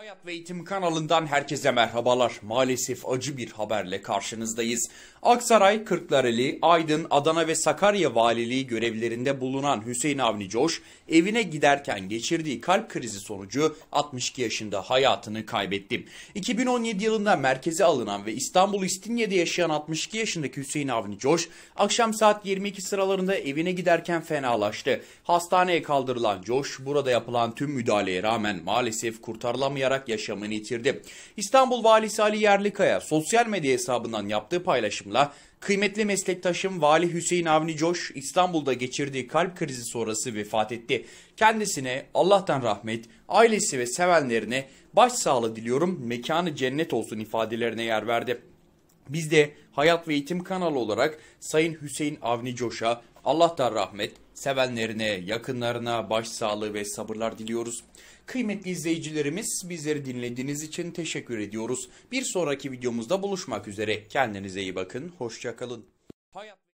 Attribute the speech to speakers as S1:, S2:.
S1: Hayat ve Eğitim kanalından herkese merhabalar. Maalesef acı bir haberle karşınızdayız. Aksaray, Kırklareli, Aydın, Adana ve Sakarya valiliği görevlerinde bulunan Hüseyin Avni Coş, evine giderken geçirdiği kalp krizi sonucu 62 yaşında hayatını kaybetti. 2017 yılında merkeze alınan ve İstanbul İstinye'de yaşayan 62 yaşındaki Hüseyin Avni Coş, akşam saat 22 sıralarında evine giderken fenalaştı. Hastaneye kaldırılan Coş, burada yapılan tüm müdahaleye rağmen maalesef kurtarılamayarak patlayarak yaşamını yitirdi. İstanbul Valisi Ali Yerlikaya sosyal medya hesabından yaptığı paylaşımla Kıymetli meslektaşım Vali Hüseyin Avni Coş İstanbul'da geçirdiği kalp krizi sonrası vefat etti. Kendisine Allah'tan rahmet, ailesi ve sevenlerine başsağlığı diliyorum, mekanı cennet olsun ifadelerine yer verdi. Biz de Hayat ve Eğitim kanalı olarak Sayın Hüseyin Avni Coş'a Allah'tan rahmet, sevenlerine, yakınlarına başsağlığı ve sabırlar diliyoruz. Kıymetli izleyicilerimiz bizleri dinlediğiniz için teşekkür ediyoruz. Bir sonraki videomuzda buluşmak üzere. Kendinize
S2: iyi bakın, hoşçakalın.